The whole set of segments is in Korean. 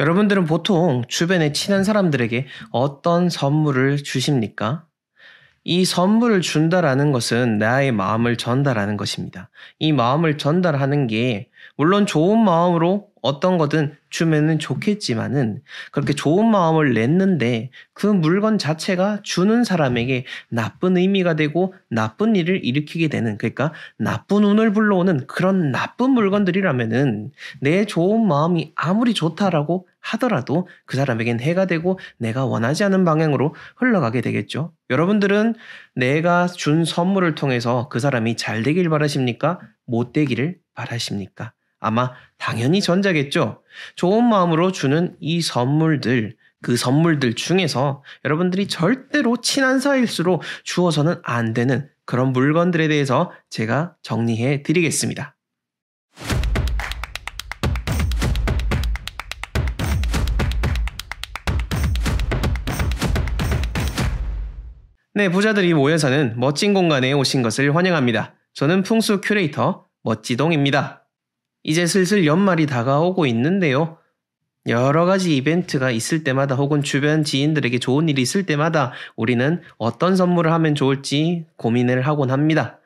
여러분들은 보통 주변에 친한 사람들에게 어떤 선물을 주십니까? 이 선물을 준다라는 것은 나의 마음을 전달하는 것입니다. 이 마음을 전달하는 게 물론 좋은 마음으로 어떤 거든 주면은 좋겠지만은 그렇게 좋은 마음을 냈는데 그 물건 자체가 주는 사람에게 나쁜 의미가 되고 나쁜 일을 일으키게 되는 그러니까 나쁜 운을 불러오는 그런 나쁜 물건들이라면은 내 좋은 마음이 아무리 좋다라고 하더라도 그 사람에겐 해가 되고 내가 원하지 않은 방향으로 흘러가게 되겠죠. 여러분들은 내가 준 선물을 통해서 그 사람이 잘 되길 바라십니까? 못 되기를 바라십니까? 아마 당연히 전자겠죠. 좋은 마음으로 주는 이 선물들, 그 선물들 중에서 여러분들이 절대로 친한 사이일수록 주어서는 안 되는 그런 물건들에 대해서 제가 정리해 드리겠습니다. 네, 부자들이 모여서는 멋진 공간에 오신 것을 환영합니다. 저는 풍수 큐레이터 멋지동입니다. 이제 슬슬 연말이 다가오고 있는데요. 여러 가지 이벤트가 있을 때마다 혹은 주변 지인들에게 좋은 일이 있을 때마다 우리는 어떤 선물을 하면 좋을지 고민을 하곤 합니다.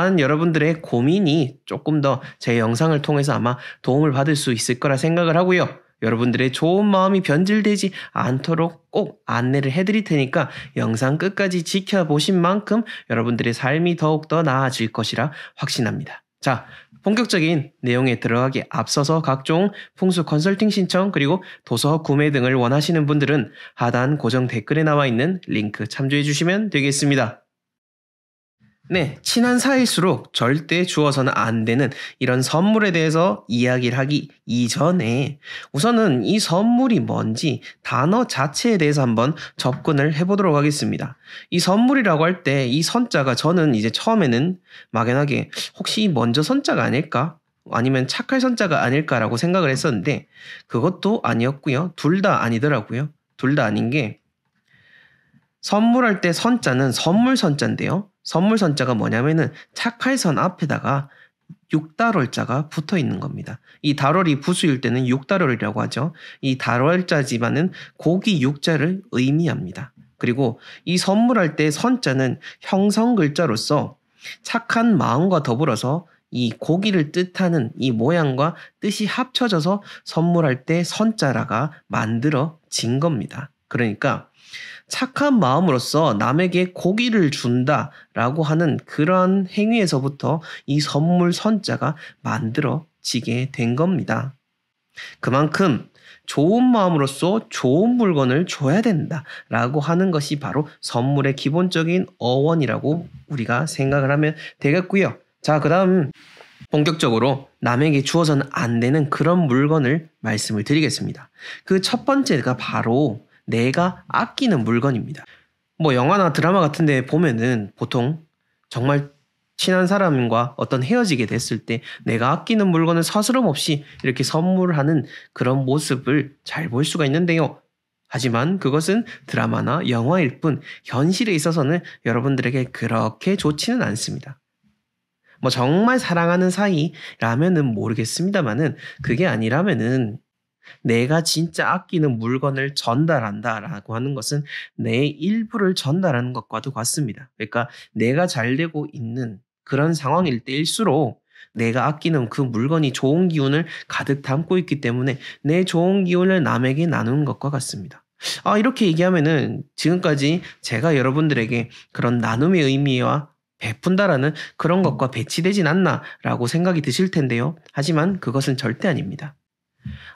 그러한 여러분들의 고민이 조금 더 제 영상을 통해서 아마 도움을 받을 수 있을 거라 생각을 하고요. 여러분들의 좋은 마음이 변질되지 않도록 꼭 안내를 해드릴 테니까 영상 끝까지 지켜보신 만큼 여러분들의 삶이 더욱더 나아질 것이라 확신합니다. 자, 본격적인 내용에 들어가기 앞서서 각종 풍수 컨설팅 신청 그리고 도서 구매 등을 원하시는 분들은 하단 고정 댓글에 나와 있는 링크 참조해 주시면 되겠습니다. 네, 친한 사이일수록 절대 주어서는 안 되는 이런 선물에 대해서 이야기를 하기 이전에 우선은 이 선물이 뭔지 단어 자체에 대해서 한번 접근을 해보도록 하겠습니다. 이 선물이라고 할 때 이 선자가 저는 이제 처음에는 막연하게 혹시 먼저 선자가 아닐까? 아니면 착할 선자가 아닐까라고 생각을 했었는데 그것도 아니었고요. 둘 다 아니더라고요. 둘 다 아닌 게 선물할 때 선자는 선물 선자인데요. 선물선자가 뭐냐면은 착할선 앞에다가 6달월자가 붙어 있는 겁니다. 이 달월이 부수일 때는 6달월이라고 하죠. 이 달월자지만은 고기 6자를 의미합니다. 그리고 이 선물할 때 선자는 형성 글자로서 착한 마음과 더불어서 이 고기를 뜻하는 이 모양과 뜻이 합쳐져서 선물할 때 선자라가 만들어진 겁니다. 그러니까 착한 마음으로써 남에게 고기를 준다라고 하는 그런 행위에서부터 이 선물 선자가 만들어지게 된 겁니다. 그만큼 좋은 마음으로써 좋은 물건을 줘야 된다라고 하는 것이 바로 선물의 기본적인 어원이라고 우리가 생각을 하면 되겠고요. 자, 그다음 본격적으로 남에게 주어서는 안 되는 그런 물건을 말씀을 드리겠습니다. 그 첫 번째가 바로 내가 아끼는 물건입니다. 뭐 영화나 드라마 같은 데 보면은 보통 정말 친한 사람과 어떤 헤어지게 됐을 때 내가 아끼는 물건을 서스럼 없이 이렇게 선물하는 그런 모습을 잘 볼 수가 있는데요. 하지만 그것은 드라마나 영화일 뿐 현실에 있어서는 여러분들에게 그렇게 좋지는 않습니다. 뭐 정말 사랑하는 사이라면은 모르겠습니다만은 그게 아니라면은 내가 진짜 아끼는 물건을 전달한다라고 하는 것은 내 일부를 전달하는 것과도 같습니다. 그러니까 내가 잘 되고 있는 그런 상황일 때일수록 내가 아끼는 그 물건이 좋은 기운을 가득 담고 있기 때문에 내 좋은 기운을 남에게 나누는 것과 같습니다. 아, 이렇게 얘기하면은 지금까지 제가 여러분들에게 그런 나눔의 의미와 베푼다라는 그런 것과 배치되진 않나라고 생각이 드실 텐데요. 하지만 그것은 절대 아닙니다.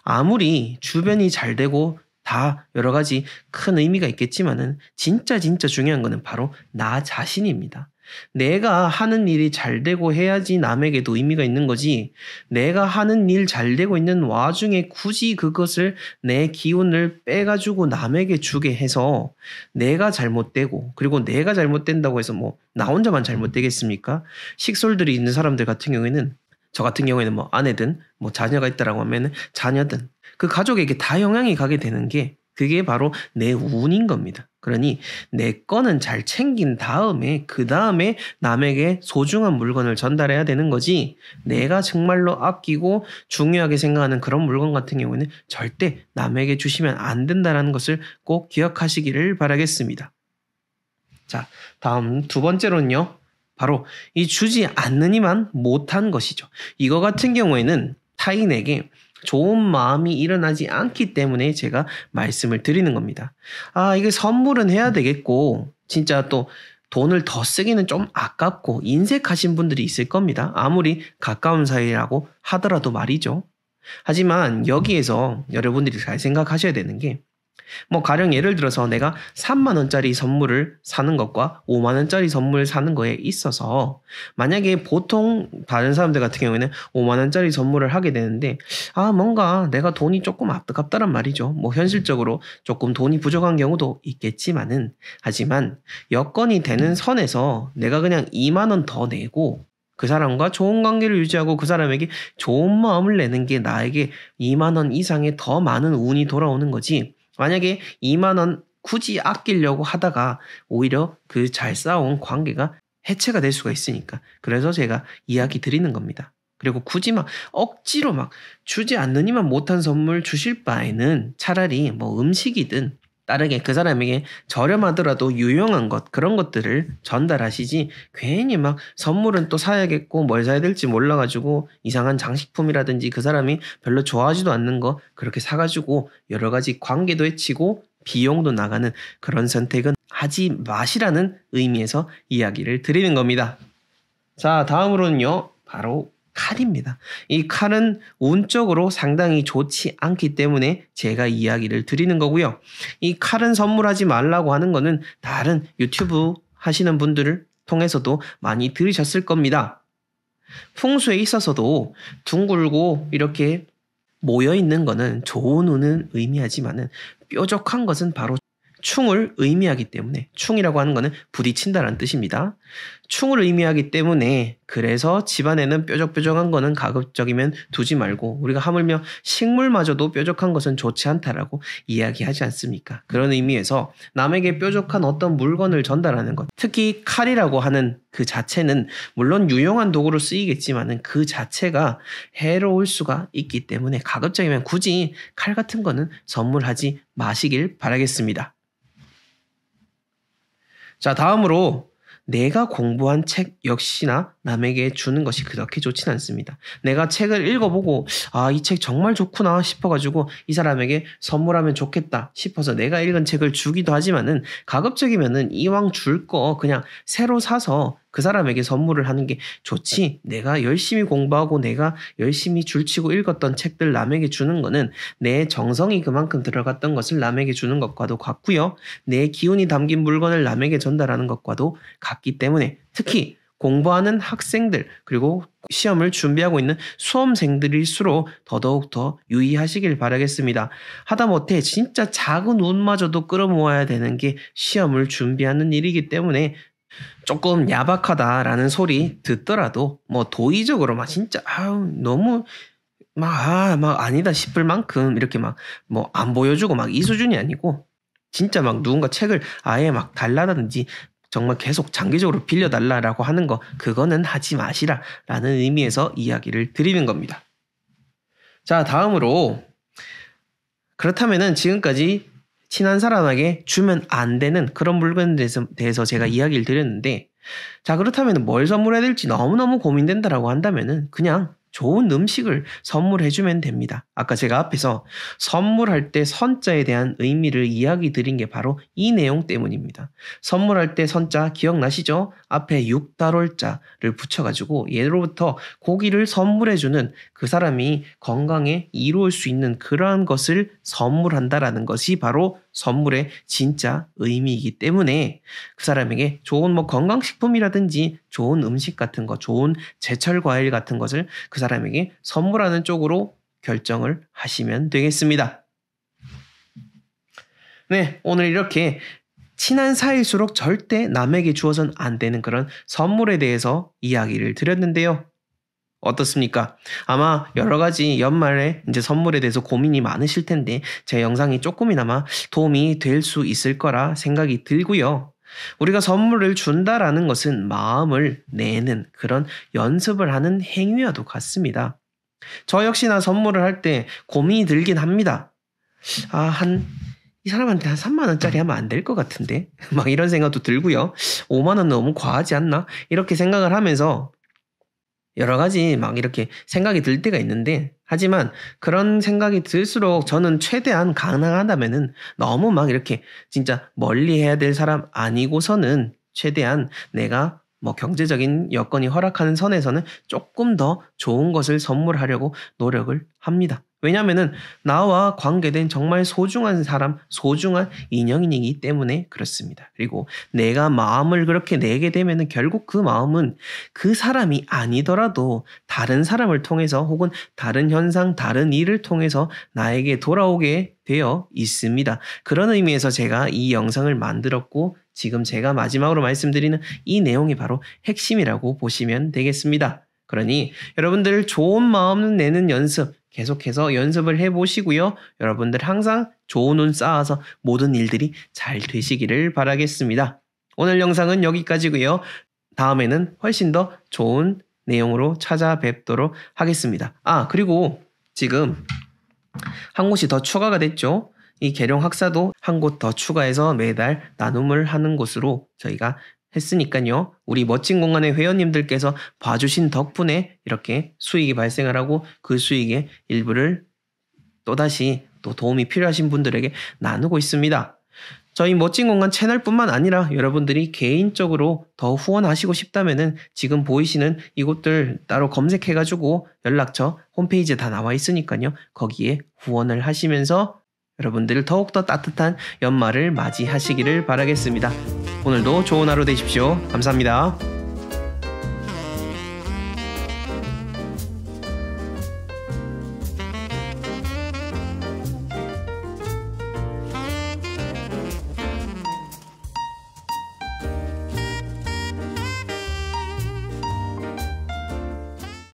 아무리 주변이 잘 되고 다 여러 가지 큰 의미가 있겠지만은 진짜 진짜 중요한 거는 바로 나 자신입니다. 내가 하는 일이 잘 되고 해야지 남에게도 의미가 있는 거지. 내가 하는 일 잘 되고 있는 와중에 굳이 그것을 내 기운을 빼가지고 남에게 주게 해서 내가 잘못되고, 그리고 내가 잘못된다고 해서 뭐, 나 혼자만 잘못되겠습니까? 식솔들이 있는 사람들 같은 경우에는 저 같은 경우에는 뭐 아내든 뭐 자녀가 있다라고 하면은 자녀든 그 가족에게 다 영향이 가게 되는 게 그게 바로 내 운인 겁니다. 그러니 내 거는 잘 챙긴 다음에 그 다음에 남에게 소중한 물건을 전달해야 되는 거지 내가 정말로 아끼고 중요하게 생각하는 그런 물건 같은 경우는 에 절대 남에게 주시면 안 된다라는 것을 꼭 기억하시기를 바라겠습니다. 자, 다음 두 번째로는요. 바로 이 주지 않느니만 못한 것이죠. 이거 같은 경우에는 타인에게 좋은 마음이 일어나지 않기 때문에 제가 말씀을 드리는 겁니다. 아, 이게 선물은 해야 되겠고, 진짜 또 돈을 더 쓰기는 좀 아깝고 인색하신 분들이 있을 겁니다. 아무리 가까운 사이라고 하더라도 말이죠. 하지만 여기에서 여러분들이 잘 생각하셔야 되는 게뭐 가령 예를 들어서 내가 3만 원짜리 선물을 사는 것과 5만 원짜리 선물을 사는 거에 있어서 만약에 보통 다른 사람들 같은 경우에는 5만 원짜리 선물을 하게 되는데 아 뭔가 내가 돈이 조금 아깝다란 말이죠. 뭐 현실적으로 조금 돈이 부족한 경우도 있겠지만은 하지만 여건이 되는 선에서 내가 그냥 2만 원 더 내고 그 사람과 좋은 관계를 유지하고 그 사람에게 좋은 마음을 내는 게 나에게 2만원 이상의 더 많은 운이 돌아오는 거지. 만약에 2만 원 굳이 아끼려고 하다가 오히려 그 잘 쌓아온 관계가 해체가 될 수가 있으니까. 그래서 제가 이야기 드리는 겁니다. 그리고 굳이 막 억지로 막 주지 않느니만 못한 선물 주실 바에는 차라리 뭐 음식이든 따르게 그 사람에게 저렴하더라도 유용한 것 그런 것들을 전달하시지 괜히 막 선물은 또 사야겠고 뭘 사야 될지 몰라가지고 이상한 장식품이라든지 그 사람이 별로 좋아하지도 않는 거 그렇게 사가지고 여러 가지 관계도 해치고 비용도 나가는 그런 선택은 하지 마시라는 의미에서 이야기를 드리는 겁니다. 자 다음으로는요 바로 칼입니다이칼은 운적으로 상당히 좋지 않기 때문에 제가 이야기를 드리는 거고요. 이 칼은 선물하지 말라고 하는 거는 다른 유튜브 하시는 분들을 통해서도 많이 들으셨을 겁니다. 풍수에 있어서도 둥글고 이렇게 모여 있는 거는 좋은 운은 의미하지만은 뾰족한 것은 바로 충을 의미하기 때문에 충이라고 하는 것은 부딪힌다라는 뜻입니다. 충을 의미하기 때문에 그래서 집안에는 뾰족뾰족한 거는 가급적이면 두지 말고 우리가 하물며 식물마저도 뾰족한 것은 좋지 않다라고 이야기하지 않습니까? 그런 의미에서 남에게 뾰족한 어떤 물건을 전달하는 것 특히 칼이라고 하는 그 자체는 물론 유용한 도구로 쓰이겠지만그 자체가 해로울 수가 있기 때문에 가급적이면 굳이 칼 같은 거는 선물하지 마시길 바라겠습니다. 자, 다음으로 내가 공부한 책 역시나 남에게 주는 것이 그렇게 좋진 않습니다. 내가 책을 읽어보고, 아, 이 책 정말 좋구나 싶어가지고 이 사람에게 선물하면 좋겠다 싶어서 내가 읽은 책을 주기도 하지만은 가급적이면은 이왕 줄 거 그냥 새로 사서 그 사람에게 선물을 하는 게 좋지. 내가 열심히 공부하고 내가 열심히 줄치고 읽었던 책들 남에게 주는 거는 내 정성이 그만큼 들어갔던 것을 남에게 주는 것과도 같고요. 내 기운이 담긴 물건을 남에게 전달하는 것과도 같기 때문에 특히 공부하는 학생들 그리고 시험을 준비하고 있는 수험생들일수록 더더욱 더 유의하시길 바라겠습니다. 하다못해 진짜 작은 운마저도 끌어모아야 되는 게 시험을 준비하는 일이기 때문에 조금 야박하다라는 소리 듣더라도 뭐 도의적으로 막 진짜 아우 너무 막, 아, 막 아니다 싶을 만큼 이렇게 막 뭐 안 보여주고 막 이 수준이 아니고 진짜 막 누군가 책을 아예 막 달라든지 정말 계속 장기적으로 빌려달라라고 하는 거 그거는 하지 마시라 라는 의미에서 이야기를 드리는 겁니다. 자, 다음으로 그렇다면은 지금까지 친한 사람에게 주면 안 되는 그런 물건에 대해서, 제가 이야기를 드렸는데 자 그렇다면 뭘 선물해야 될지 너무너무 고민된다라고 한다면은 그냥 좋은 음식을 선물해주면 됩니다. 아까 제가 앞에서 선물할 때 선자에 대한 의미를 이야기 드린 게 바로 이 내용 때문입니다. 선물할 때 선자 기억나시죠? 앞에 육달월자를 붙여가지고 예로부터 고기를 선물해주는 그 사람이 건강에 이로울 수 있는 그러한 것을 선물한다라는 것이 바로 선물의 진짜 의미이기 때문에 그 사람에게 좋은 뭐 건강식품이라든지 좋은 음식 같은 거, 좋은 제철 과일 같은 것을 그 사람에게 선물하는 쪽으로 결정을 하시면 되겠습니다. 네, 오늘 이렇게 친한 사이일수록 절대 남에게 주어선 안 되는 그런 선물에 대해서 이야기를 드렸는데요. 어떻습니까? 아마 여러 가지 연말에 이제 선물에 대해서 고민이 많으실 텐데 제 영상이 조금이나마 도움이 될 수 있을 거라 생각이 들고요. 우리가 선물을 준다라는 것은 마음을 내는 그런 연습을 하는 행위와도 같습니다. 저 역시나 선물을 할 때 고민이 들긴 합니다. 아, 한, 이 사람한테 한 3만원짜리 하면 안 될 것 같은데? 막 이런 생각도 들고요. 5만원 너무 과하지 않나? 이렇게 생각을 하면서 여러 가지 막 이렇게 생각이 들 때가 있는데 하지만 그런 생각이 들수록 저는 최대한 가능하다면은 너무 막 이렇게 진짜 멀리 해야 될 사람 아니고서는 최대한 내가 뭐 경제적인 여건이 허락하는 선에서는 조금 더 좋은 것을 선물하려고 노력을 합니다. 왜냐면은 나와 관계된 정말 소중한 사람, 소중한 인형이기 때문에 그렇습니다. 그리고 내가 마음을 그렇게 내게 되면은 결국 그 마음은 그 사람이 아니더라도 다른 사람을 통해서 혹은 다른 현상, 다른 일을 통해서 나에게 돌아오게 되어 있습니다. 그런 의미에서 제가 이 영상을 만들었고 지금 제가 마지막으로 말씀드리는 이 내용이 바로 핵심이라고 보시면 되겠습니다. 그러니 여러분들 좋은 마음 내는 연습, 계속해서 연습을 해보시고요. 여러분들 항상 좋은 운 쌓아서 모든 일들이 잘 되시기를 바라겠습니다. 오늘 영상은 여기까지고요. 다음에는 훨씬 더 좋은 내용으로 찾아뵙도록 하겠습니다. 아, 그리고 지금 한 곳이 더 추가가 됐죠. 이 계룡 학사도 한 곳 더 추가해서 매달 나눔을 하는 곳으로 저희가 했으니까요. 우리 멋진 공간의 회원님들께서 봐주신 덕분에 이렇게 수익이 발생을 하고 그 수익의 일부를 또다시 또 도움이 필요하신 분들에게 나누고 있습니다. 저희 멋진 공간 채널뿐만 아니라 여러분들이 개인적으로 더 후원하시고 싶다면은 지금 보이시는 이곳들 따로 검색해가지고 연락처 홈페이지에 다 나와 있으니까요. 거기에 후원을 하시면서 여러분들 더욱더 따뜻한 연말을 맞이하시기를 바라겠습니다. 오늘도 좋은 하루 되십시오. 감사합니다.